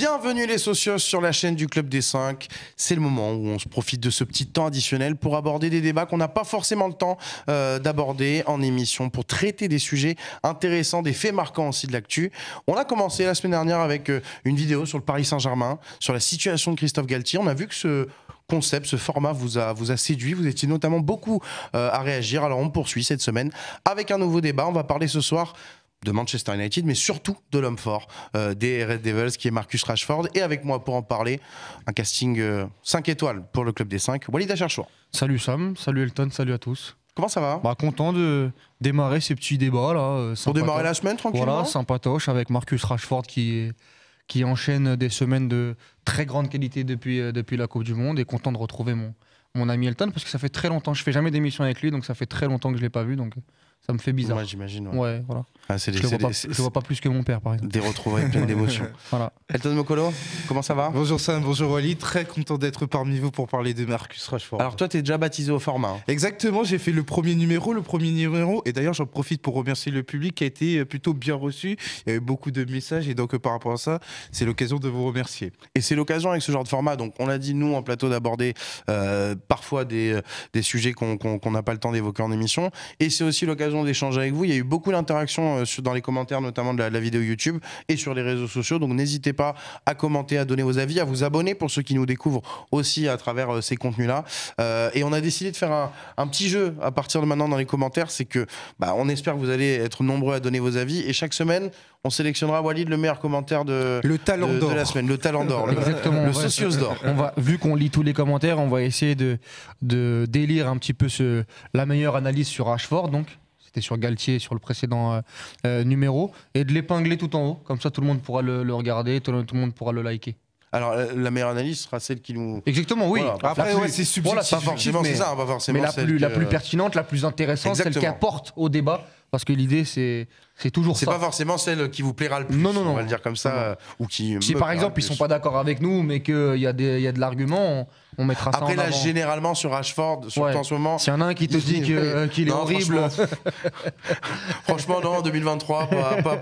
Bienvenue les socios sur la chaîne du Club des 5. C'est le moment où on se profite de ce petit temps additionnel pour aborder des débats qu'on n'a pas forcément le temps euh, d'aborder en émission, pour traiter des sujets intéressants, des faits marquants aussi de l'actu. On a commencé la semaine dernière avec euh, une vidéo sur le Paris Saint-Germain, sur la situation de Christophe Galtier. On a vu que ce concept, ce format vous a, vous a séduit. Vous étiez notamment beaucoup euh, à réagir. Alors on poursuit cette semaine avec un nouveau débat. On va parler ce soir de Manchester United, mais surtout de l'homme fort euh, des Red Devils, qui est Marcus Rashford. Et avec moi pour en parler, un casting 5 euh, étoiles pour le club des 5, Walid Acharchour. Salut Sam, salut Elton, salut à tous. Comment ça va bah, Content de démarrer ces petits débats là. Euh, pour démarrer la semaine tranquillement Voilà, sympatoche avec Marcus Rashford qui, qui enchaîne des semaines de très grande qualité depuis, depuis la Coupe du Monde et content de retrouver mon, mon ami Elton parce que ça fait très longtemps, je fais jamais d'émission avec lui donc ça fait très longtemps que je ne l'ai pas vu donc ça me fait bizarre. Moi, j'imagine. Ouais. voilà. Ah, des, je, ne vois vois pas plus que mon père, par exemple. Des retrouvailles pleines d'émotions. voilà. Elton Mokolo, comment ça va Bonjour Sam, bonjour Wally, très content d'être parmi vous pour parler de Marcus Rashford. Alors toi, tu es déjà baptisé au format. Hein. Exactement, j'ai fait le premier numéro, le premier numéro, et d'ailleurs j'en profite pour remercier le public qui a été euh, plutôt bien reçu. Il y a eu beaucoup de messages, et donc euh, par rapport à ça, c'est l'occasion de vous remercier. Et c'est l'occasion avec ce genre de format, donc on l'a dit nous en plateau d'aborder euh, parfois des, sujets qu'on n'a pas le temps d'évoquer en émission, et c'est aussi l'occasion d'échanger avec vous. Il y a eu beaucoup d'interactions dans les commentaires, notamment de la, de la vidéo YouTube et sur les réseaux sociaux, donc n'hésitez pas à commenter, à donner vos avis, à vous abonner pour ceux qui nous découvrent aussi à travers euh, ces contenus-là. Euh, et on a décidé de faire un, petit jeu à partir de maintenant dans les commentaires. C'est que bah, on espère que vous allez être nombreux à donner vos avis. Et chaque semaine, on sélectionnera Walid le meilleur commentaire de, le talent la semaine, le talent d'or, le, socios d'or. On va, vu qu'on lit tous les commentaires, on va essayer de, de délire un petit peu ce, la meilleure analyse sur Ashford. Donc, c'était sur Galtier, sur le précédent euh, euh, numéro, et de l'épingler tout en haut. Comme ça, tout le monde pourra le, regarder, tout le, monde pourra le liker. Alors euh, la meilleure analyse sera celle qui nous. Exactement, oui. Après, c'est subjectif. mais, la plus, la plus pertinente, la plus intéressante, celle qui apporte au débat, parce que l'idée c'est c'est toujours ça. C'est pas forcément celle qui vous plaira le plus. Non, non, On va le dire comme ça. Euh, ou qui si par exemple ils sont pas d'accord avec nous, mais qu'il euh, y, y, a de l'argument, on, mettra Après, ça en là, généralement sur Rashford, surtout en ce moment. S'il y en a un qui te dit euh, qu'il est horrible. Franchement, non, 2023,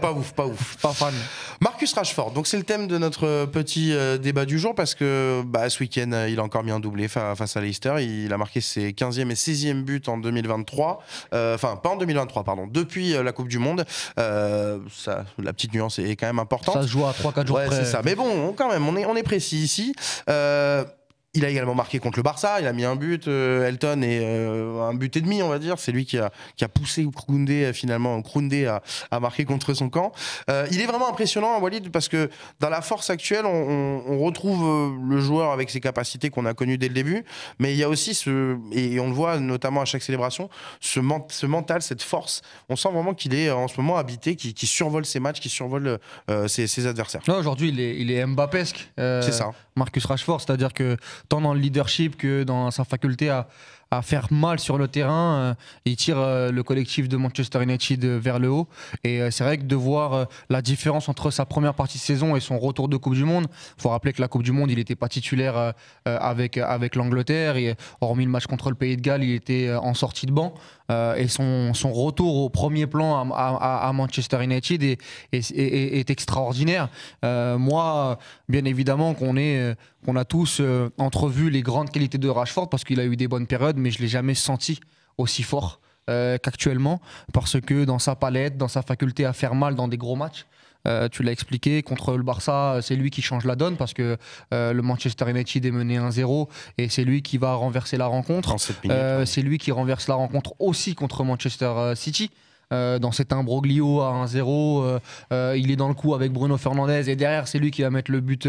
pas, ouf, pas ouf. Pas fan. Marcus Rashford, donc c'est le thème de notre petit débat du jour parce que bah, ce week-end, il a encore mis un doublé face à Leicester. Il a marqué ses 15e et 16e buts en 2023. Enfin, pas en 2023, pardon, depuis la Coupe du Monde. Euh, ça, la petite nuance est quand même importante. Ça se joue à 3-4 jours ouais, près. c'est ça. Mais bon, quand même, on est, on est précis ici. Euh, il a également marqué contre le Barça, il a mis un but, euh, Elton, et euh, un but et demi, on va dire. C'est lui qui a, qui a poussé Koundé, euh, finalement, Koundé à, à marquer contre son camp. il est vraiment impressionnant, Walid, parce que dans la force actuelle, on, retrouve le joueur avec ses capacités qu'on a connues dès le début, mais il y a aussi ce, et on le voit notamment à chaque célébration, ce, ce mental, cette force. On sent vraiment qu'il est en ce moment habité, qui, survole ses matchs, qui survole ses, ses, adversaires. Aujourd'hui, il est, il est Mbappesque. C'est ça. Marcus Rashford, c'est-à-dire que tant dans le leadership que dans sa faculté à, à faire mal sur le terrain. Euh, il tire euh, le collectif de Manchester United euh, vers le haut. Et c'est vrai que de voir la différence entre sa première partie de saison et son retour de Coupe du Monde, il faut rappeler que la Coupe du Monde, il n'était pas titulaire avec, avec l'Angleterre. Et hormis le match contre le Pays de Galles, il était en sortie de banc. et son, son retour au premier plan à, Manchester United est, extraordinaire. moi, bien évidemment qu'on est, qu'on a tous entrevu les grandes qualités de Rashford parce qu'il a eu des bonnes périodes mais je l'ai jamais senti aussi fort euh, qu'actuellement, parce que dans sa palette, dans sa faculté à faire mal dans des gros matchs, euh, tu l'as expliqué, contre le Barça, euh, c'est lui qui change la donne parce que le Manchester United est mené 1-0 et c'est lui qui va renverser la rencontre. Hein. c'est lui qui renverse la rencontre aussi contre Manchester City. Euh, dans cet imbroglio à 1-0. Euh, euh, il est dans le coup avec Bruno Fernandez et derrière, c'est lui qui va mettre le but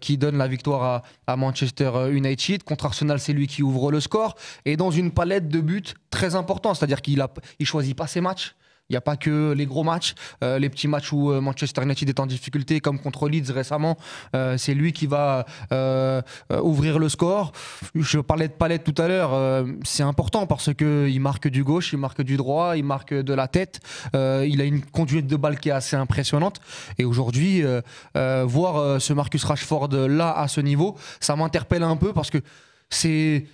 qui donne la victoire à, Manchester United. Contre Arsenal, c'est lui qui ouvre le score. Et dans une palette de buts très important, c'est-à-dire qu'il ne choisit pas ses matchs. Il n'y a pas que les gros matchs, euh, les petits matchs où euh, Manchester United est en difficulté, comme contre Leeds récemment. Euh, c'est lui qui va ouvrir le score. Je parlais de Palette tout à l'heure. c'est important parce qu'il marque du gauche, il marque du droit, il marque de la tête. il a une conduite de balle qui est assez impressionnante. Et aujourd'hui, voir ce Marcus Rashford là à ce niveau, ça m'interpelle un peu parce que c'est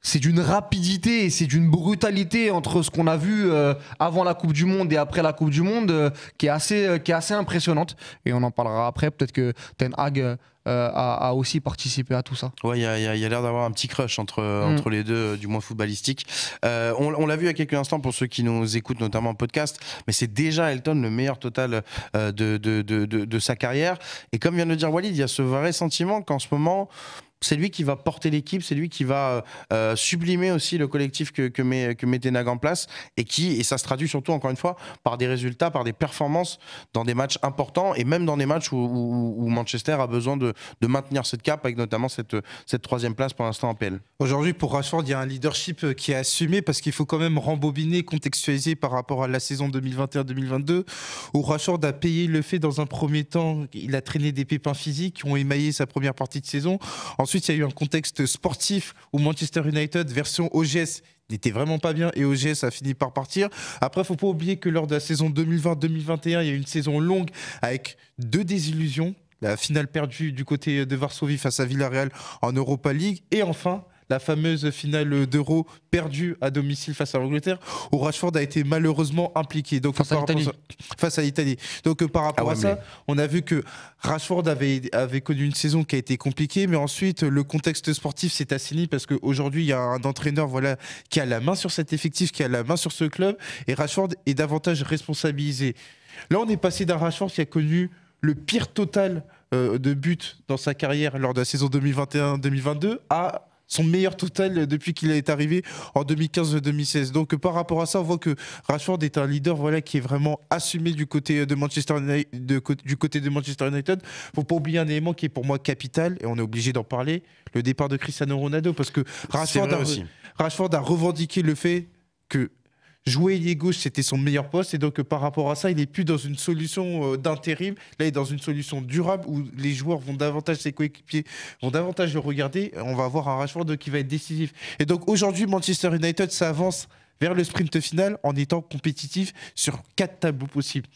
c'est d'une rapidité et c'est d'une brutalité entre ce qu'on a vu euh, avant la Coupe du Monde et après la Coupe du Monde euh, qui, est assez, euh, qui est assez impressionnante. Et on en parlera après. Peut-être que Ten Hag a, aussi participé à tout ça. Ouais, il y a, l'air d'avoir un petit crush entre, mm. entre les deux, du moins footballistique. on, l'a vu il y a quelques instants pour ceux qui nous écoutent, notamment en podcast, mais c'est déjà Elton le meilleur total de de, de, de, de sa carrière. Et comme vient de le dire Walid, il y a ce vrai sentiment qu'en ce moment c'est lui qui va porter l'équipe, c'est lui qui va euh, euh, sublimer aussi le collectif que, que met, que Tenag en place et qui, et ça se traduit surtout encore une fois par des résultats, par des performances dans des matchs importants et même dans des matchs où, Manchester a besoin de, de, maintenir cette cape avec notamment cette, cette troisième place pour l'instant en PL. Aujourd'hui, pour Rashford, il y a un leadership euh, qui est assumé parce qu'il faut quand même rembobiner, contextualiser par rapport à la saison 2021-2022 où Rashford a payé le fait dans un premier temps, il a traîné des pépins physiques qui ont émaillé sa première partie de saison. En ensuite, il y a eu un contexte sportif où Manchester United, version OGS, n'était vraiment pas bien et OGS a fini par partir. Après, faut pas oublier que lors de la saison 2020-2021, il y a eu une saison longue avec deux désillusions. La finale perdue du côté de Varsovie face à Villarreal en Europa League. Et enfin, la fameuse finale d'Euro perdue à domicile face à l'Angleterre, où Rashford a été malheureusement impliqué. Donc, face, à l'Italie. Donc par rapport ah à ça, on a vu que Rashford avait, connu une saison qui a été compliquée, mais ensuite le contexte sportif s'est assaini parce qu'aujourd'hui il y a un entraîneur voilà, qui a la main sur cet effectif, qui a la main sur ce club, et Rashford est davantage responsabilisé. Là, on est passé d'un Rashford qui a connu le pire total euh, de buts dans sa carrière lors de la saison 2021-2022 à son meilleur total depuis qu'il est arrivé en 2015-2016. Donc par rapport à ça, on voit que Rashford est un leader voilà, qui est vraiment assumé du côté de Manchester United, de, du côté de Manchester United. Faut pas oublier un élément qui est pour moi capital et on est obligé d'en parler, le départ de Cristiano Ronaldo parce que Rashford a revendiqué le fait que jouer ailier gauche, c'était son meilleur poste. Et donc, par rapport à ça, il n'est plus dans une solution euh, d'intérim. Là, il est dans une solution durable où les joueurs vont davantage, ses coéquipiers vont davantage le regarder. On va avoir un Rashford qui va être décisif. Et donc, aujourd'hui, Manchester United s'avance vers le sprint final en étant compétitif sur quatre tableaux possibles.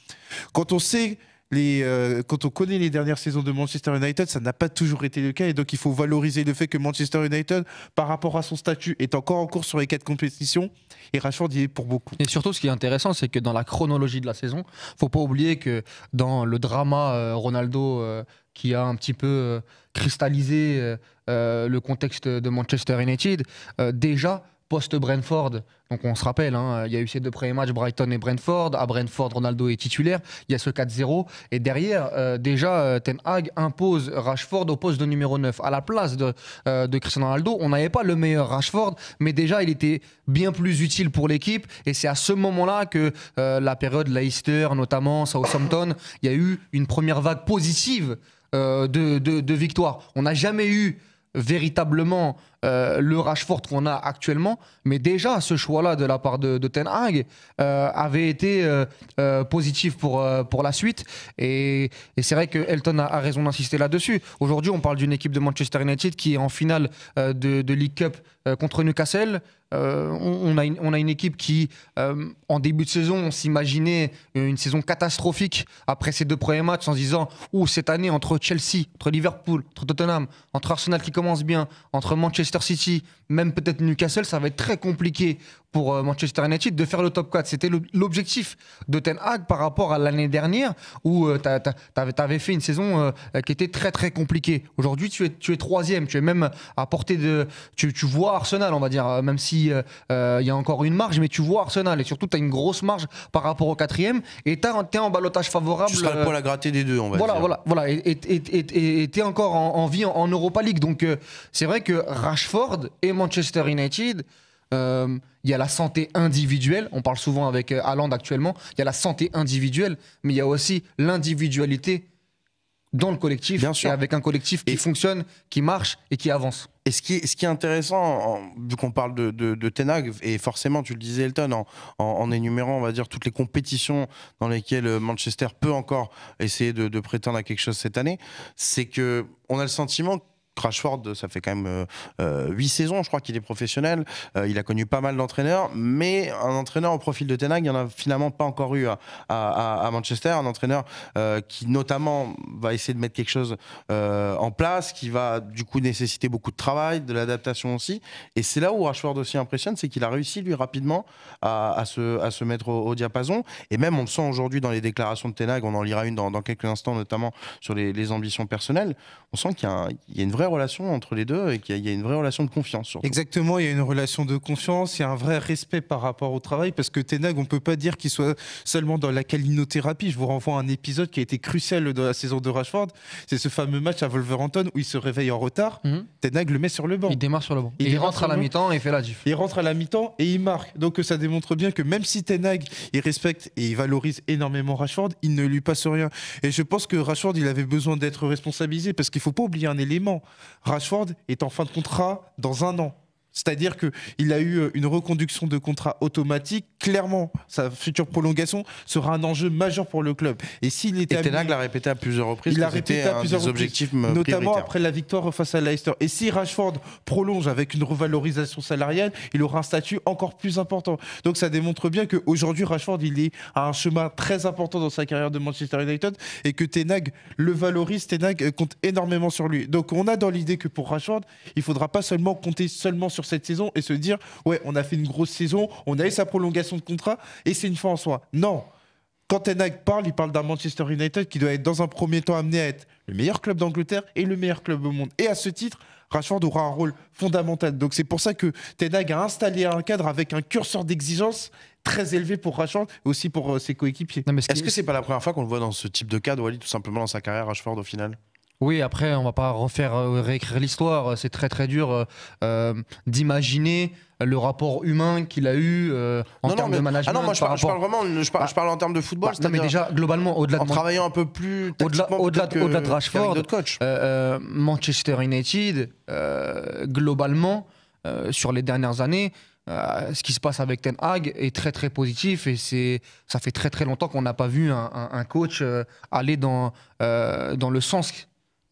Quand on sait euh, quand on connaît les dernières saisons de Manchester United, ça n'a pas toujours été le cas. Et donc, il faut valoriser le fait que Manchester United, par rapport à son statut, est encore en course sur les quatre compétitions. Et Rashford y est pour beaucoup. Et surtout, ce qui est intéressant, c'est que dans la chronologie de la saison, il faut pas oublier que dans le drama euh, Ronaldo euh, qui a un petit peu cristallisé le contexte de Manchester United. déjà, post-Brentford. Donc on se rappelle, hein, il y a eu ces deux premiers matchs, Brighton et Brentford. À Brentford, Ronaldo est titulaire. Il y a ce 4-0. Et derrière, euh, déjà, euh, Ten Hag impose Rashford au poste de numéro 9. À la place euh, de, Cristiano Ronaldo, on n'avait pas le meilleur Rashford, mais déjà, il était bien plus utile pour l'équipe. Et c'est à ce moment-là que la période Leicester, notamment Southampton, il y a eu une première vague positive de, victoire, de On n'a jamais eu véritablement le euh, le Rashford qu'on a actuellement. Mais déjà, ce choix-là de la part de, Ten Hag euh, avait été euh, positif pour, pour la suite. Et, et c'est vrai que Elton a, raison d'insister là-dessus. Aujourd'hui, on parle d'une équipe de Manchester United qui est en finale de League Cup contre Newcastle. Euh, on, a une, équipe qui, euh, en début de saison, on s'imaginait une saison catastrophique après ces deux premiers matchs en se disant ou cette année, entre Chelsea, entre Liverpool, entre Tottenham, entre Arsenal qui commence bien, entre Manchester City, même peut-être Newcastle, ça va être très compliqué pour euh, Manchester United de faire le top 4. C'était l'objectif de Ten Hag par rapport à l'année dernière où euh, tu avais fait une saison euh, qui était très très compliquée. Aujourd'hui, tu es, tu es troisième, tu es même à portée de... Tu, vois Arsenal, on va dire, même si il y a encore une marge, mais tu vois Arsenal et surtout tu as une grosse marge par rapport au quatrième et tu es en balotage favorable. Tu seras le poil à gratter des deux, on va voilà, dire. Voilà, voilà. Et tu es encore en, vie en, Europa League. Donc c'est vrai que Rashford et Manchester United... Euh, il y a la santé individuelle, on parle souvent avec euh, Haaland actuellement, il y a la santé individuelle, mais il y a aussi l'individualité dans le collectif, Bien sûr. avec un collectif qui fonctionne, qui marche et qui avance. Et ce qui, ce qui est intéressant, vu qu'on parle de, de, Tenag, et forcément, tu le disais, Elton, en, énumérant, on va dire, toutes les compétitions dans lesquelles euh, Manchester peut encore essayer de, de prétendre à quelque chose cette année, c'est que on a le sentiment que, Crashford, ça fait quand même euh, huit 8 saisons, je crois qu'il est professionnel. Euh, il a connu pas mal d'entraîneurs, mais un entraîneur au profil de Tenag, il n'y en a finalement pas encore eu à, Manchester. Un entraîneur euh, qui, notamment, va essayer de mettre quelque chose en place, qui va du coup nécessiter beaucoup de travail, de l'adaptation aussi. Et c'est là où Crashford aussi impressionne, c'est qu'il a réussi, lui, rapidement à, à se, mettre au, diapason. Et même, on le sent aujourd'hui dans les déclarations de Tenag, on en lira une dans, quelques instants, notamment sur les, ambitions personnelles. On sent qu'il y a une vraie relation entre les deux et qu'il y, a une vraie relation de confiance. Exactement, il y a une relation de confiance, il y a un vrai respect par rapport au travail parce que Tenag, on peut pas dire qu'il soit seulement dans la calinothérapie. Je vous renvoie à un épisode qui a été crucial dans la saison de Rashford. C'est ce fameux match à Wolverhampton où il se réveille en retard. Mhm. Tenag le met sur le banc. Il démarre sur le banc. Il, rentre à la mi-temps et fait la diff. Il rentre à la mi-temps et il marque. Donc ça démontre bien que même si Tenag, il respecte et il valorise énormément Rashford, il ne lui passe rien. Et je pense que Rashford, il avait besoin d'être responsabilisé parce qu'il faut pas oublier un élément. Rashford est en fin de contrat dans un an. C'est-à-dire qu'il a eu euh, une reconduction de contrat automatique. Clairement, sa future prolongation sera un enjeu majeur pour le club. Et s'il était. Et l'a répété à plusieurs reprises. Il a répété à plusieurs objectifs euh, Notamment après la victoire face à Leicester. Et si Rashford prolonge avec une revalorisation salariale, il aura un statut encore plus important. Donc ça démontre bien qu'aujourd'hui, Rashford, il est à un chemin très important dans sa carrière de Manchester United et que Tenag le valorise. Tenag euh, compte énormément sur lui. Donc on a dans l'idée que pour Rashford, il ne faudra pas seulement compter seulement sur cette saison et se dire ouais, on a fait une grosse saison, on a eu sa prolongation de contrat et c'est une fin en soi. Non. Quand Tenag parle, il parle d'un Manchester United qui doit être dans un premier temps amené à être le meilleur club d'Angleterre et le meilleur club au monde. Et à ce titre, Rashford aura un rôle fondamental. Donc c'est pour ça que Tenag a installé un cadre avec un curseur d'exigence très élevé pour Rashford et aussi pour euh, ses coéquipiers. Est-ce que c'est pas la première fois qu'on le voit dans ce type de cadre, Wally, tout simplement dans sa carrière, Rashford au final oui, après, on va pas refaire euh, réécrire l'histoire. C'est très très dur euh, euh, d'imaginer le rapport humain qu'il a eu en termes de management. Ah non, je, parle vraiment, je parle, en termes de football. Bah, mais déjà globalement, au-delà de en travaillant un peu plus au-delà de, au-delà de Rashford, Manchester United, globalement, sur les dernières années. ce qui se passe avec Ten Hag est très très positif et c'est ça fait très très longtemps qu'on n'a pas vu un, coach aller dans dans le sens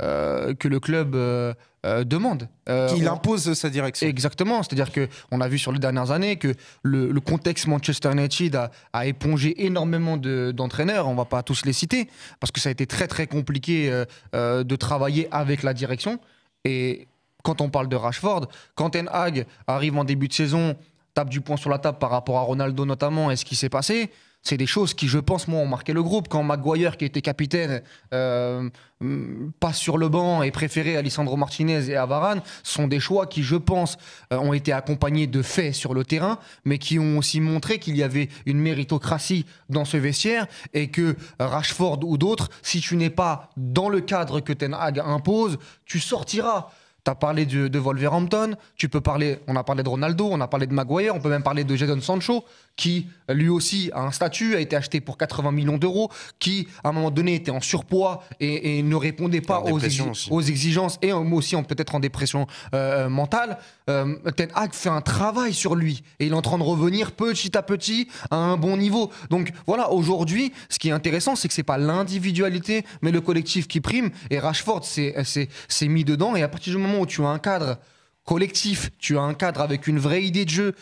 euh, que le club euh, euh, demande. Qu'il impose sa direction. Exactement. C'est-à-dire qu'on a vu sur les dernières années que le, contexte Manchester United a, épongé énormément d'entraîneurs. on ne va pas tous les citer parce que ça a été très très compliqué de travailler avec la direction. Et quand on parle de Rashford, quand Ten Hag arrive en début de saison, tape du poing sur la table par rapport à Ronaldo notamment et ce qui s'est passé c'est des choses qui, je pense, moi, ont marqué le groupe. Quand Maguire, qui était capitaine, euh, mm, passe sur le banc et préféré Alessandro Martinez et à Varane, sont des choix qui, je pense, euh, ont été accompagnés de faits sur le terrain, mais qui ont aussi montré qu'il y avait une méritocratie dans ce vestiaire et que Rashford ou d'autres, si tu n'es pas dans le cadre que Ten Hag impose, tu sortiras. Tu as parlé de, Wolverhampton, tu peux parler, on a parlé de Ronaldo, on a parlé de Maguire, on peut même parler de Jadon Sancho, qui lui aussi a un statut, a été acheté pour 80 millions d'euros, qui à un moment donné était en surpoids et, ne répondait pas aux, exigences et aussi peut-être en dépression euh, euh, mentale euh, Hag fait un travail sur lui et il est en train de revenir petit à petit à un bon niveau. Donc voilà, aujourd'hui, ce qui est intéressant, c'est que c'est pas l'individualité, mais le collectif qui prime. Et Rashford s'est mis dedans. Et à partir du moment où tu as un cadre collectif, tu as un cadre avec une vraie idée de jeu,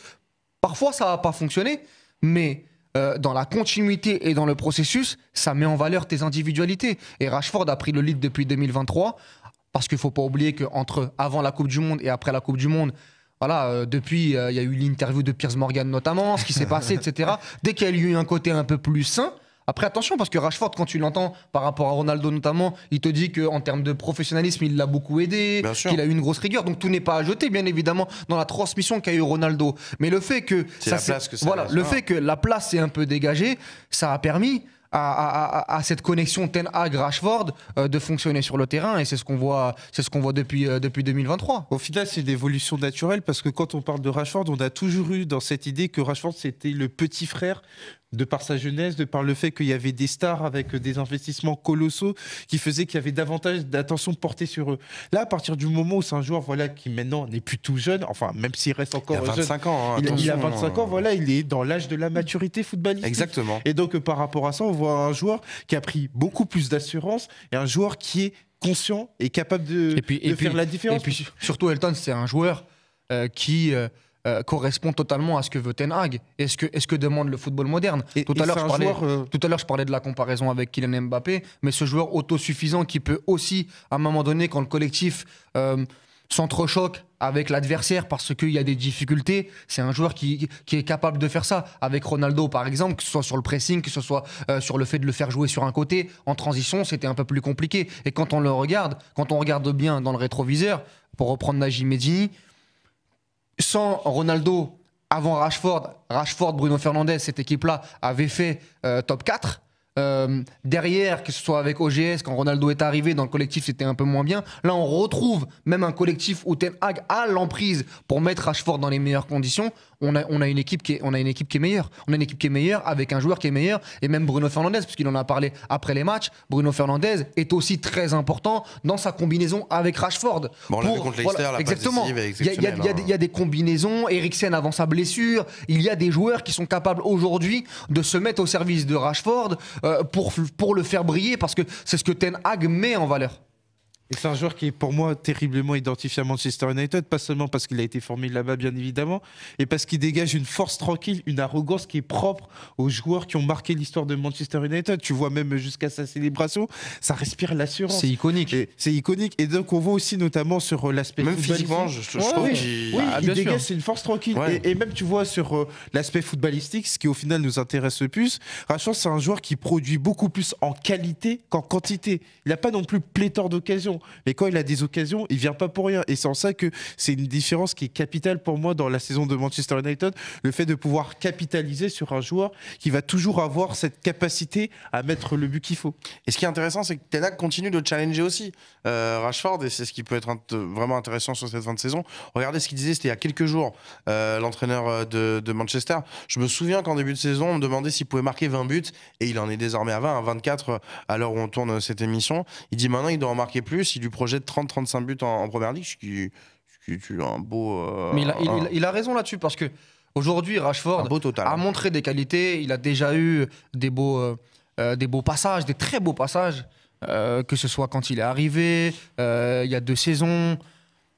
parfois ça va pas fonctionner, mais euh, dans la continuité et dans le processus, ça met en valeur tes individualités. Et Rashford a pris le lead depuis 2023 parce qu'il ne faut pas oublier qu'entre avant la Coupe du Monde et après la Coupe du Monde, voilà, euh, depuis, euh, il y a eu l'interview de Piers Morgan notamment, ce qui s'est passé, etc. Dès qu'il y a eu un côté un peu plus sain, après, attention, parce que Rashford, quand tu l'entends par rapport à Ronaldo notamment, il te dit qu'en termes de professionnalisme, il l'a beaucoup aidé, qu'il a eu une grosse rigueur. Donc tout n'est pas à jeter, bien évidemment, dans la transmission qu'a eu Ronaldo. Mais le fait que, ça, la place voilà, le fait que la place s'est un peu dégagée, ça a permis à, cette connexion Ten Hag-Rashford euh, de fonctionner sur le terrain et c'est ce qu'on voit, c'est ce qu'on voit depuis, euh, depuis 2023. Au final, c'est une évolution naturelle parce que quand on parle de Rashford, on a toujours eu dans cette idée que Rashford c'était le petit frère de par sa jeunesse, de par le fait qu'il y avait des stars avec des investissements colossaux qui faisaient qu'il y avait davantage d'attention portée sur eux. Là, à partir du moment où c'est un joueur voilà, qui maintenant n'est plus tout jeune, enfin, même s'il reste encore jeune. Hein, il a 25 ans. il, a 25 ans, voilà, il est dans l'âge de la maturité footballistique. Exactement. Et donc, par rapport à ça, on voit un joueur qui a pris beaucoup plus d'assurance et un joueur qui est conscient et capable de, faire la différence. Et puis, surtout, Elton, c'est un joueur euh, qui. Euh, euh, correspond totalement à ce que veut Ten Hag et ce que, est ce que demande le football moderne. tout, à l'heure, je parlais, euh, tout à l'heure, je parlais de la comparaison avec Kylian Mbappé, mais ce joueur autosuffisant qui peut aussi, à un moment donné, quand le collectif euh, s'entrechoque avec l'adversaire parce qu'il y a des difficultés, c'est un joueur qui, est capable de faire ça. Avec Ronaldo, par exemple, que ce soit sur le pressing, que ce soit sur le fait de le faire jouer sur un côté, en transition, c'était un peu plus compliqué. Et quand on le regarde, quand on regarde bien dans le rétroviseur, pour reprendre Najim Medini, sans Ronaldo, avant Rashford, Rashford, Bruno Fernandez, cette équipe-là avait fait euh, top 4. Euh, derrière, que ce soit avec OGS, quand Ronaldo est arrivé, dans le collectif, c'était un peu moins bien. Là, on retrouve même un collectif où Ten Hag a l'emprise pour mettre Rashford dans les meilleures conditions. On a, on a, une équipe qui est, on a une équipe qui est meilleure. On a une équipe qui est meilleure avec un joueur qui est meilleur. Et même Bruno Fernandez, puisqu'il en a parlé après les matchs, Bruno Fernandez est aussi très important dans sa combinaison avec Rashford. exactement. Il y, a des combinaisons. Eriksen avant sa blessure. Il y a des joueurs qui sont capables aujourd'hui de se mettre au service de Rashford. Euh, euh, pour, le faire briller parce que c'est ce que Ten Hag met en valeur. Et c'est un joueur qui est pour moi terriblement identifié à Manchester United, pas seulement parce qu'il a été formé là-bas, bien évidemment, et parce qu'il dégage une force tranquille, une arrogance qui est propre aux joueurs qui ont marqué l'histoire de Manchester United. Tu vois même jusqu'à sa célébration, ça respire l'assurance. C'est iconique. C'est iconique. Et donc on voit aussi notamment sur euh, l'aspect même physiquement, je, je trouve ah, il dégage c'est une force tranquille. Et, même tu vois sur euh, l'aspect footballistique, ce qui au final nous intéresse le plus, Rashford c'est un joueur qui produit beaucoup plus en qualité qu'en quantité. Il n'a pas non plus pléthore d'occasions. Mais quand il a des occasions, il vient pas pour rien. Et c'est en ça que c'est une différence qui est capitale pour moi dans la saison de Manchester United, le fait de pouvoir capitaliser sur un joueur qui va toujours avoir cette capacité à mettre le but qu'il faut. Et ce qui est intéressant, c'est que Tenak continue de challenger aussi euh, Rashford, et c'est ce qui peut être vraiment intéressant sur cette fin de saison. Regardez ce qu'il disait, c'était il y a quelques jours, euh, l'entraîneur euh, de, Manchester. Je me souviens qu'en début de saison, on me demandait s'il pouvait marquer 20 buts, et il en est désormais à 20, à 24 à l'heure où on tourne cette émission. Il dit maintenant, il doit en marquer plus du projet de 30-35 buts en, première ligue, ce qui, est un beau. Euh, mais il a, raison là-dessus parce que aujourd'hui, Rashford a montré des qualités. Il a déjà eu des beaux, euh, euh, des beaux passages, des très beaux passages, que ce soit quand il est arrivé, il y a deux saisons.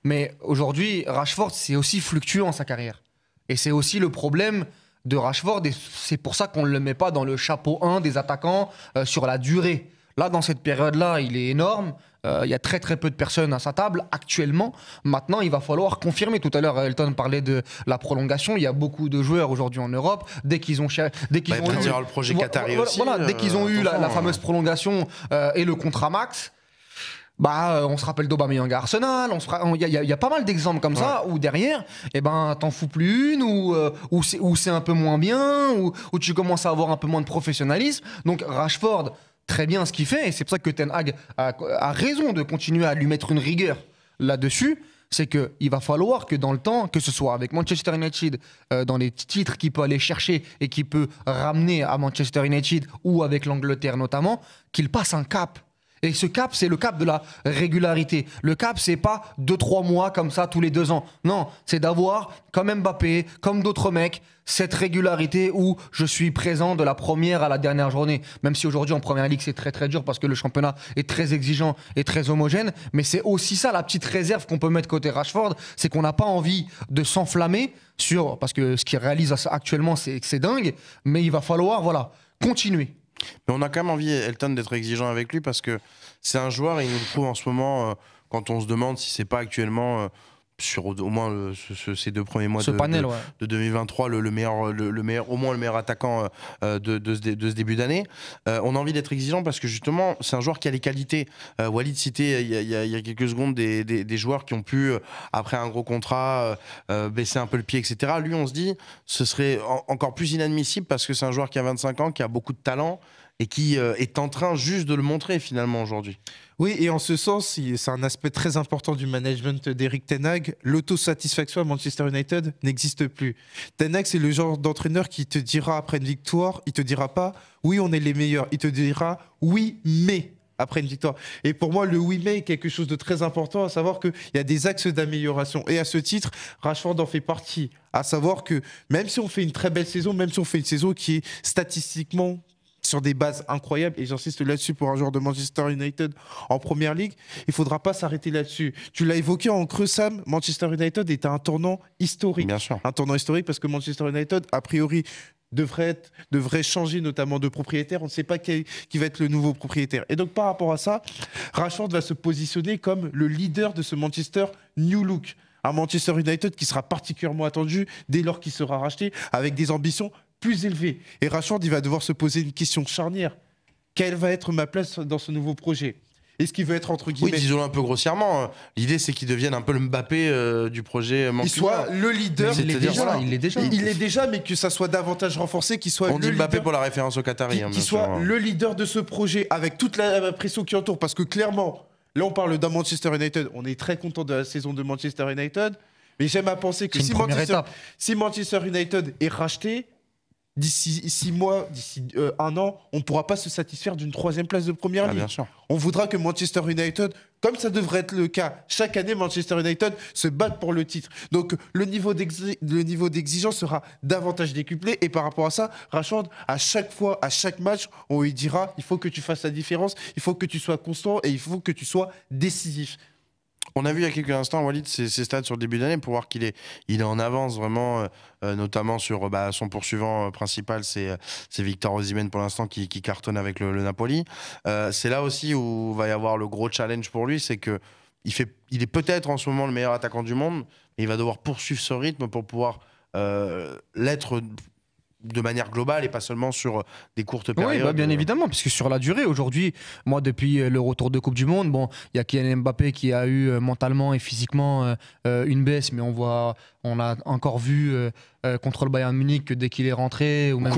Mais aujourd'hui, Rashford, c'est aussi fluctuant sa carrière. Et c'est aussi le problème de Rashford. Et c'est pour ça qu'on ne le met pas dans le chapeau 1 des attaquants sur la durée. Là, dans cette période-là, il est énorme. Euh, il y a très très peu de personnes à sa table actuellement. Maintenant, il va falloir confirmer. Tout à l'heure, Elton parlait de la prolongation. Il y a beaucoup de joueurs aujourd'hui en Europe. Dès qu'ils ont, dès qu'ils ont eu le projet aussi, dès qu'ils ont eu la, fameuse hein. prolongation euh, et le contrat max. Bah, euh, on se rappelle d'Aubameyang à Arsenal, il y, Il y, a pas mal d'exemples comme ça où derrière, et eh ben, t'en fous plus une, ou, ou c'est un peu moins bien, ou, tu commences à avoir un peu moins de professionnalisme. Donc Rashford, très bien ce qu'il fait. Et c'est pour ça que Ten Hag a, raison de continuer à lui mettre une rigueur là-dessus c'est qu'il va falloir que dans le temps, que ce soit avec Manchester United, euh, dans les titres qu'il peut aller chercher et qu'il peut ramener à Manchester United ou avec l'Angleterre notamment, qu'il passe un cap. Et ce cap, c'est le cap de la régularité. Le cap, c'est pas deux trois mois comme ça tous les deux ans. Non, c'est d'avoir, comme Mbappé, comme d'autres mecs, cette régularité où je suis présent de la première à la dernière journée. Même si aujourd'hui en première ligue c'est très très dur parce que le championnat est très exigeant et très homogène, mais c'est aussi ça la petite réserve qu'on peut mettre côté Rashford, c'est qu'on n'a pas envie de s'enflammer sur parce que ce qu'il réalise actuellement c'est c'est dingue, mais il va falloir voilà continuer. Mais on a quand même envie, Elton, d'être exigeant avec lui parce que c'est un joueur et il nous le en ce moment euh, quand on se demande si c'est pas actuellement euh, sur au, moins euh, ces deux premiers mois de, 2023 le, meilleur, le, meilleur, au moins le meilleur attaquant euh, euh, de, ce, début d'année. on a envie d'être exigeant parce que justement, c'est un joueur qui a les qualités. Walid citait il y, a quelques secondes des, joueurs qui ont pu, après un gros contrat, baisser un peu le pied, etc. Lui, on se dit, ce serait encore plus inadmissible parce que c'est un joueur qui a 25 ans, qui a beaucoup de talent, et qui euh, est en train juste de le montrer finalement aujourd'hui. Oui, et en ce sens, c'est un aspect très important du management d'Eric Tenag. L'autosatisfaction à Manchester United n'existe plus. Tenag, c'est le genre d'entraîneur qui te dira après une victoire, il te dira pas oui, on est les meilleurs. Il te dira oui, mais après une victoire. Et pour moi, le oui mais est quelque chose de très important, à savoir qu'il y a des axes d'amélioration. Et à ce titre, Rashford en fait partie. À savoir que même si on fait une très belle saison, même si on fait une saison qui est statistiquement sur des bases incroyables. Et j'insiste là-dessus pour un joueur de Manchester United en première ligue. Il ne faudra pas s'arrêter là-dessus. Tu l'as évoqué en creux, Sam. Manchester United est un tournant historique. Un tournant historique parce que Manchester United, a priori, devrait, changer notamment de propriétaire. On ne sait pas qui, qui, va être le nouveau propriétaire. Et donc par rapport à ça, Rashford va se positionner comme le leader de ce Manchester New Look. Un Manchester United qui sera particulièrement attendu dès lors qu'il sera racheté, avec des ambitions plus élevé. Et Rashford, il va devoir se poser une question charnière. Quelle va être ma place dans ce nouveau projet est-ce qu'il veut être entre guillemets Oui, disons un peu grossièrement. Hein. L'idée, c'est qu'il devienne un peu le Mbappé euh, du projet Manchester. soit le leader. Il est, déjà, il est déjà. Il est déjà, mais que ça soit davantage renforcé, qu'il soit. On dit Mbappé pour la référence au Qatari. Qu'il hein, soit hein. le leader de ce projet avec toute la pression qui entoure, parce que clairement, là, on parle d'un Manchester United. On est très content de la saison de Manchester United, mais j'aime à penser que si Manchester United est racheté, d'ici six mois, d'ici euh, un an, on ne pourra pas se satisfaire d'une troisième place de première ah, ligne. On voudra que Manchester United, comme ça devrait être le cas, chaque année Manchester United se batte pour le titre. Donc le niveau d'exigence sera davantage décuplé et par rapport à ça, Rashford, à chaque fois, à chaque match, on lui dira il faut que tu fasses la différence, il faut que tu sois constant et il faut que tu sois décisif. On a vu il y a quelques instants Walid ses, stades stats sur le début d'année pour voir qu'il est, il est en avance vraiment, euh, euh, notamment sur bah, son poursuivant euh, principal, c'est Victor Osimhen pour l'instant qui, cartonne avec le, Napoli. c'est là aussi où va y avoir le gros challenge pour lui, c'est que il, fait, il est peut-être en ce moment le meilleur attaquant du monde, mais il va devoir poursuivre ce rythme pour pouvoir l'être de manière globale et pas seulement sur euh, des courtes bah, périodes. Oui, bien euh. évidemment, puisque sur la durée, aujourd'hui, moi, depuis euh, le retour de Coupe du Monde, bon, il y a Kylian Mbappé qui a eu mentalement et physiquement une baisse, mais on voit, on a encore vu contre le Bayern Munich dès qu'il est rentré, ou même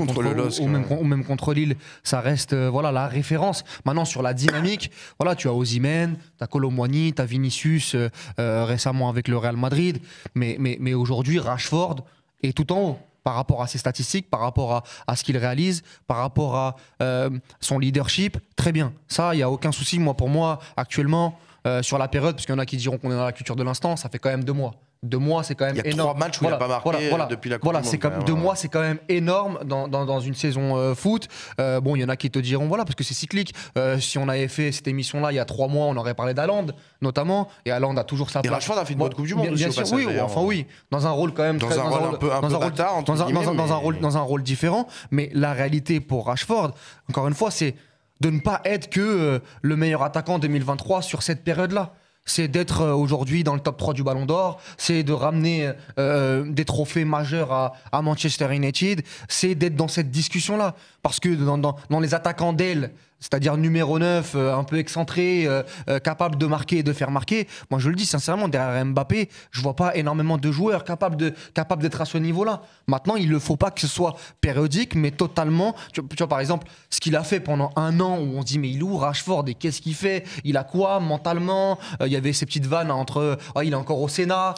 contre, Lille, ça reste voilà la référence. Maintenant, sur la dynamique, voilà, tu as Osimhen, tu as Colomboigny, tu as Vinicius récemment avec le Real Madrid, mais, mais, mais aujourd'hui, Rashford est tout en haut par rapport à ses statistiques, par rapport à, ce qu'il réalise, par rapport à euh, son leadership. Très bien. Ça, il n'y a aucun souci. Moi, pour moi, actuellement, euh, sur la période, parce qu'il y en a qui diront qu'on est dans la culture de l'instant, ça fait quand même deux mois deux mois, c'est quand même énorme. Il y a trois matchs où il n'a pas marqué depuis la Coupe voilà, c'est Deux hein. mois, c'est quand même énorme dans, dans, une saison euh, foot. Euh, bon, il y en a qui te diront, voilà, parce que c'est cyclique. Euh, si on avait fait cette émission-là il y a trois mois, on aurait parlé d'Aland, notamment. Et Alland a toujours sa place. Et Rashford a fait une bonne Coupe du Monde bien, sûr, oui, enfin oui. Hein. Dans un rôle quand même... Dans très, un, dans rôle un peu un dans peu bâtard, dans, un, dans, un rôle, dans un rôle différent. Mais la réalité pour Rashford, encore une fois, c'est de ne pas être que le meilleur attaquant 2023 sur cette période-là c'est d'être euh, aujourd'hui dans le top 3 du Ballon d'Or, c'est de ramener euh, euh, des trophées majeurs à, Manchester United, c'est d'être dans cette discussion-là. Parce que dans, les attaquants d'elle c'est-à-dire numéro 9, euh, un peu excentré, euh, euh, capable de marquer et de faire marquer. Moi, je le dis sincèrement, derrière Mbappé, je vois pas énormément de joueurs capables de capables d'être à ce niveau-là. Maintenant, il ne faut pas que ce soit périodique, mais totalement. Tu, vois, par exemple, ce qu'il a fait pendant un an où on se dit, mais il est où Rashford et qu'est-ce qu'il fait Il a quoi mentalement Il y avait ces petites vannes entre, oh, il est encore au Sénat,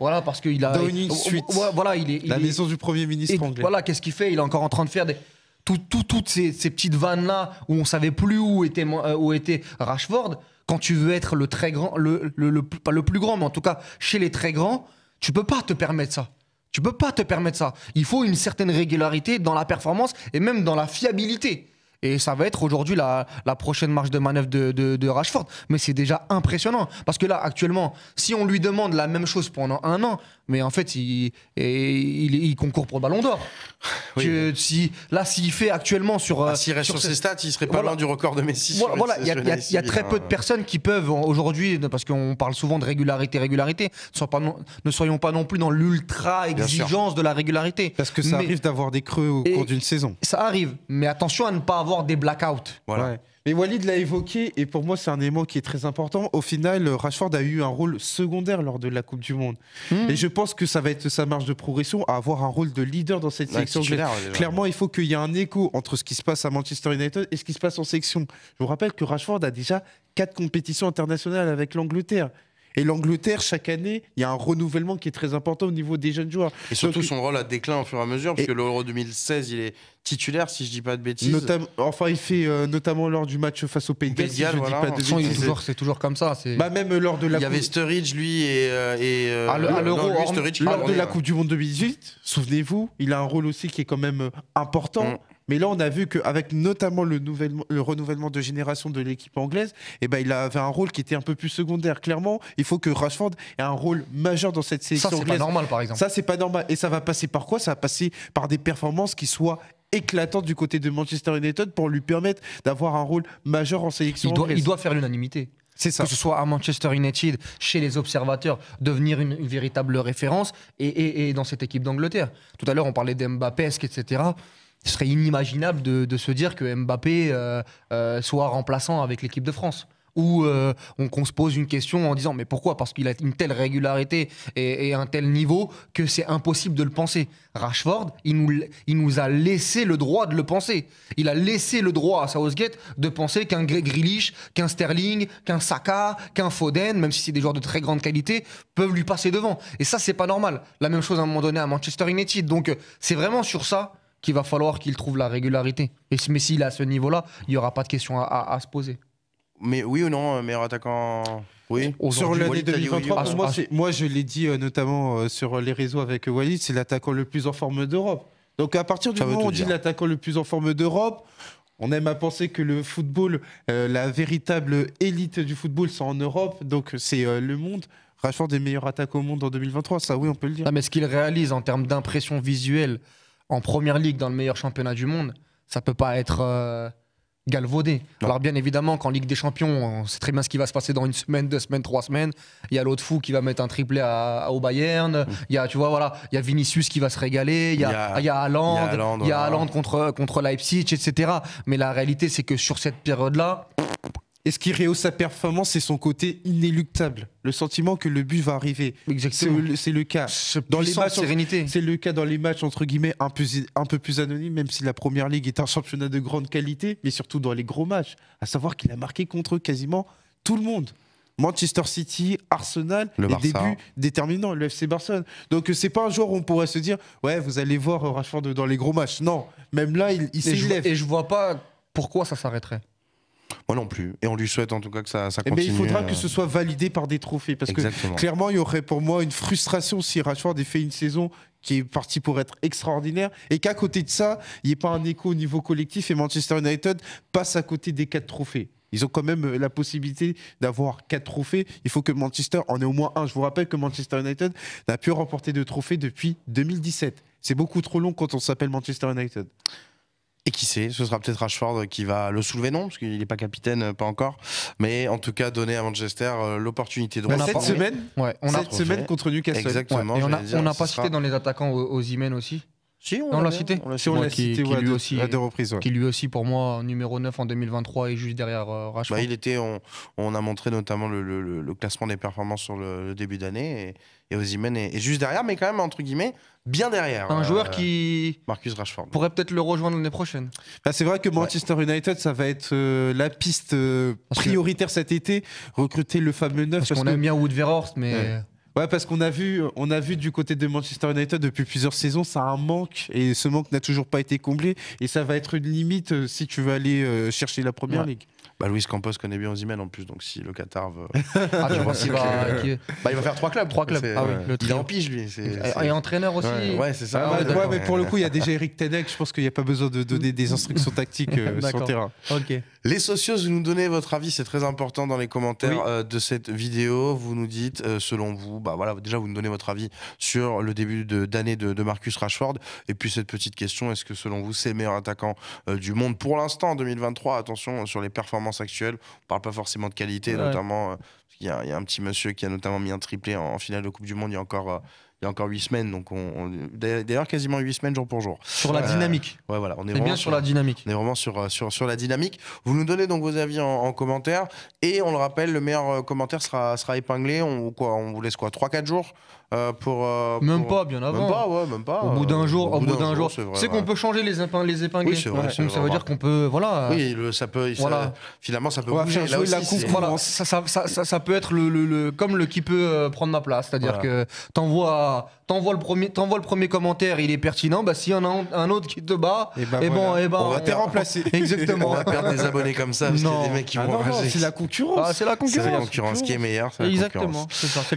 voilà, parce qu'il a. suite. voilà, il est. La maison du Premier ministre anglais. Voilà, qu'est-ce qu'il fait Il est encore en train de faire des tout, toutes ces, petites vannes-là où on savait plus où était, euh, où était Rashford, quand tu veux être le très grand, le, pas le plus grand, mais en tout cas chez les très grands, tu peux pas te permettre ça. Tu peux pas te permettre ça. Il faut une certaine régularité dans la performance et même dans la fiabilité. Et ça va être aujourd'hui la, prochaine marche de manœuvre de, de, de Rashford. Mais c'est déjà impressionnant. Parce que là, actuellement, si on lui demande la même chose pendant un an, mais en fait, il, il, concourt pour le Ballon d'Or. si, là, s'il fait actuellement sur. Bah, euh, s'il reste sur, ses stats, il serait pas loin du record de Messi. Voilà, il y, a très peu de personnes qui peuvent aujourd'hui, parce qu'on parle souvent de régularité, régularité, ne soyons pas non plus dans l'ultra exigence de la régularité. Parce que ça arrive d'avoir des creux au cours d'une saison. Ça arrive, mais attention à ne pas avoir des blackouts. Voilà. Mais Walid l'a évoqué, et pour moi, c'est un élément qui est très important. Au final, Rashford a eu un rôle secondaire lors de la Coupe du Monde. Hmm. Et je pense que ça va être sa marge de progression à avoir un rôle de leader dans cette section. sélection. Clairement, il faut qu'il y ait un écho entre ce qui se passe à Manchester United et ce qui se passe en section. Je vous rappelle que Rashford a déjà quatre compétitions internationales avec l'Angleterre. Et l'Angleterre, chaque année, il y a un renouvellement qui est très important au niveau des jeunes joueurs. Et surtout, son rôle a déclin au fur et à mesure, parce que l'Euro 2016, il est titulaire, si je dis pas de bêtises. enfin, il fait euh, notamment lors du match face au Pays bas si je dis pas de C'est toujours comme ça. Bah, même euh, lors de la Il y avait Sturridge, lui, et. Euh, à euh, ah, ah, l'Euro, lors de la Coupe du Monde 2018, souvenez-vous, il a un rôle aussi qui est quand même important. Mm. Mais là, on a vu qu'avec notamment le, renouvellement de génération de l'équipe anglaise, eh ben, il avait un rôle qui était un peu plus secondaire. Clairement, il faut que Rashford ait un rôle majeur dans cette sélection. Ça, c'est pas normal, par exemple. Ça, c'est pas normal. Et ça va passer par quoi Ça va passer par des performances qui soient éclatantes du côté de Manchester United pour lui permettre d'avoir un rôle majeur en sélection. Il doit, il doit faire l'unanimité. C'est ça. Que ce soit à Manchester United, chez les observateurs, devenir une, véritable référence et, dans cette équipe d'Angleterre. Tout à l'heure, on parlait d'Mbappé, etc ce serait inimaginable de, se dire que Mbappé euh, euh, soit remplaçant avec l'équipe de France. Ou euh, qu'on se pose une question en disant mais pourquoi Parce qu'il a une telle régularité et, un tel niveau que c'est impossible de le penser. Rashford, il nous, il nous a laissé le droit de le penser. Il a laissé le droit à Southgate de penser qu'un Grealish, qu'un Sterling, qu'un Saka, qu'un Foden, même si c'est des joueurs de très grande qualité, peuvent lui passer devant. Et ça, c'est pas normal. La même chose à un moment donné à Manchester United. Donc c'est vraiment sur ça qu'il va falloir qu'il trouve la régularité. Et, mais s'il est à ce niveau-là, il n'y aura pas de question à, se poser. Mais oui ou non, euh, meilleur attaquant oui. Sur l'année 2023, moi, ah, ah. moi, je l'ai dit euh, notamment euh, sur les réseaux avec Walid, c'est l'attaquant le plus en forme d'Europe. Donc à partir du moment où on dit l'attaquant le plus en forme d'Europe, on aime à penser que le football, la véritable élite du football, c'est en Europe, donc c'est le monde. Rashford des meilleurs attaques au monde en 2023, ça oui, on peut le dire. mais ce qu'il réalise en termes d'impression visuelle, en première ligue, dans le meilleur championnat du monde, ça peut pas être euh, galvaudé. Alors bien évidemment qu'en Ligue des Champions, on sait très bien ce qui va se passer dans une semaine, deux semaines, trois semaines. Il y a l'autre fou qui va mettre un triplé à, au Bayern. Mmh. Il y a, tu vois, voilà, il y a Vinicius qui va se régaler. Il y a, il il y a contre contre Leipzig, etc. Mais la réalité, c'est que sur cette période-là. Et ce qui rehausse sa performance, c'est son côté inéluctable. Le sentiment que le but va arriver. C'est le cas. dans les matchs, C'est le cas dans les matchs, entre guillemets, un peu, plus anonymes, même si la Première Ligue est un championnat de grande qualité, mais surtout dans les gros matchs. À savoir qu'il a marqué contre quasiment tout le monde. Manchester City, Arsenal, le les débuts déterminants, le FC Barcelone. Donc euh, c'est pas un joueur où on pourrait se dire ouais vous allez voir euh, Rashford dans les gros matchs. Non, même là il, il s'élève. Et je ne vois pas pourquoi ça s'arrêterait. Moi non plus. Et on lui souhaite en tout cas que ça, ça eh Mais il faudra euh, que ce soit validé par des trophées. Parce que clairement, il y aurait pour moi une frustration si Rashford ait fait une saison qui est partie pour être extraordinaire et qu'à côté de ça, il n'y ait pas un écho au niveau collectif et Manchester United passe à côté des quatre trophées. Ils ont quand même euh, la possibilité d'avoir quatre trophées. Il faut que Manchester en ait au moins un. Je vous rappelle que Manchester United n'a pu remporter de trophées depuis 2017. C'est beaucoup trop long quand on s'appelle Manchester United. Et qui sait, ce sera peut-être Rashford qui va le soulever, non, parce qu'il n'est pas capitaine, euh, pas encore. Mais en tout cas, donner à Manchester euh, l'opportunité de bah, Cette semaine, on semaine contre Newcastle. Exactement. on n'a pas cité dans les attaquants aux E-Men aussi si, on, l'a cité. On l'a qui, lui aussi, à euh, deux reprises. Qui lui aussi, pour moi, numéro 9 en 2023 et juste derrière euh, Rashford. Bah, il était, on, a montré notamment le, classement des performances sur le, début d'année et, et est, juste derrière, mais quand même, entre guillemets, bien derrière. Un euh, joueur qui. Marcus Rashford. Pourrait peut-être le rejoindre l'année prochaine. Bah, c'est vrai que Manchester United, ça va être la piste prioritaire cet été, recruter le fameux 9. Parce, qu'on aime bien Wood mais parce qu'on a vu, on a vu du côté de Manchester United depuis plusieurs saisons, ça a un manque et ce manque n'a toujours pas été comblé et ça va être une limite euh, si tu veux aller euh, chercher la première ligue. Bah, Campos connaît bien emails en plus, donc si le Qatar veut. Ah, euh, bah, il va faire trois clubs. Trois clubs. Ah il est en pige, lui. Et, entraîneur aussi. Ouais, c'est ça. Ah, ouais, mais pour le coup, il y a déjà Eric Tedek. Je pense qu'il n'y a pas besoin de donner des instructions tactiques euh, sur le terrain. Les socios, vous nous donnez votre avis, c'est très important dans les commentaires euh, de cette vidéo. Vous nous dites, selon vous, bah voilà, déjà vous nous donnez votre avis sur le début d'année de, Marcus Rashford. Et puis cette petite question, est-ce que selon vous c'est le meilleur attaquant du monde pour l'instant en 2023 Attention sur les performances actuelle On parle pas forcément de qualité, notamment. Euh, il y, a un petit monsieur qui a notamment mis un triplé en finale de Coupe du Monde il y a encore euh, il y a encore 8 semaines, donc on, d'ailleurs quasiment 8 semaines jour pour jour. Sur la euh, dynamique. Ouais, voilà, on est, bien sur, la dynamique. On est vraiment sur, euh, sur, sur la dynamique. Vous nous donnez donc vos avis en, commentaire et on le rappelle, le meilleur euh, commentaire sera, sera épinglé. On, quoi, on vous laisse quoi 3-4 jours pour, Même pas, bien avant. Même pas, ouais, même pas. Au bout d'un jour, au bout d'un jour. C'est qu'on peut changer les, épingles les épingler vrai, ça veut dire qu'on peut. Voilà. Oui, ça peut. finalement, ça peut bouger. ça, ça, ça, peut être le, comme le qui peut prendre ma place. C'est-à-dire que t'envoies t'envoies le premier, le premier commentaire, il est pertinent. Bah s'il y en a un, autre qui te bat, et, bah et on, va te remplacer. Exactement. on va perdre des abonnés comme ça parce qu'il y a des mecs qui ah vont C'est la concurrence. Ah, c'est la concurrence. concurrence qui est meilleure. Exactement.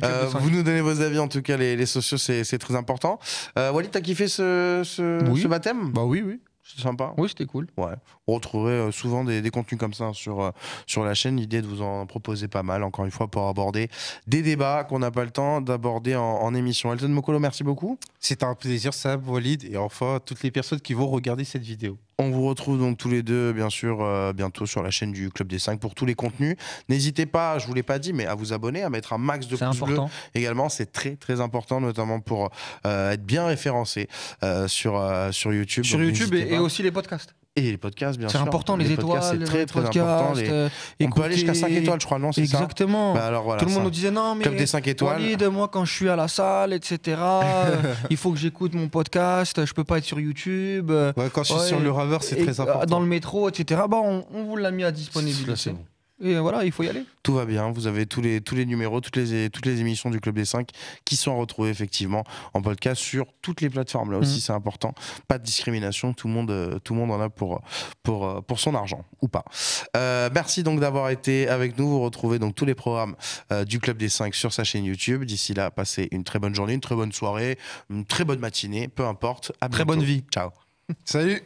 Euh, vous nous donnez vos avis en tout cas les, sociaux, c'est très important. Euh, Walid, t'as kiffé ce, ce baptême Bah oui, oui. C'était sympa. Oui, c'était cool. Ouais. On retrouverait euh, souvent des, des, contenus comme ça hein, sur, euh, sur la chaîne. L'idée de vous en proposer pas mal, encore une fois, pour aborder des débats qu'on n'a pas le temps d'aborder en, émission. Elton Mokolo, merci beaucoup. C'est un plaisir, ça Walid, et enfin toutes les personnes qui vont regarder cette vidéo. On vous retrouve donc tous les deux, bien sûr, euh, bientôt sur la chaîne du Club des 5 pour tous les contenus. N'hésitez pas, je ne vous l'ai pas dit, mais à vous abonner, à mettre un max de pouces bleus également. C'est très, très important, notamment pour euh, être bien référencé euh, sur, sur YouTube. Sur YouTube et, aussi les podcasts. Et les podcasts, bien sûr. C'est important, les, les étoiles. C'est très, très important. Les... Euh, on peut aller jusqu'à 5 étoiles, je crois, non Exactement. Ça bah alors, voilà, Tout le monde nous disait non, mais. Comme des 5 étoiles. de moi, quand je suis à la salle, etc., il faut que j'écoute mon podcast, je peux pas être sur YouTube. ouais, quand je suis ouais, sur le Raver, c'est très important. Euh, dans le métro, etc. Bah, on, on vous l'a mis à disponibilité. Et voilà, il faut y aller. Tout va bien. Vous avez tous les, tous les numéros, toutes les, toutes les émissions du Club des 5 qui sont retrouvées effectivement en podcast sur toutes les plateformes. Là aussi, mm. c'est important. Pas de discrimination. Tout le monde, euh, tout le monde en a pour, pour, euh, pour son argent ou pas. Euh, merci donc d'avoir été avec nous. Vous retrouvez donc tous les programmes du Club des 5 sur sa chaîne YouTube. D'ici là, passez une très bonne journée, une très bonne soirée, une très bonne matinée, peu importe. À très bonne vie. Ciao. Salut.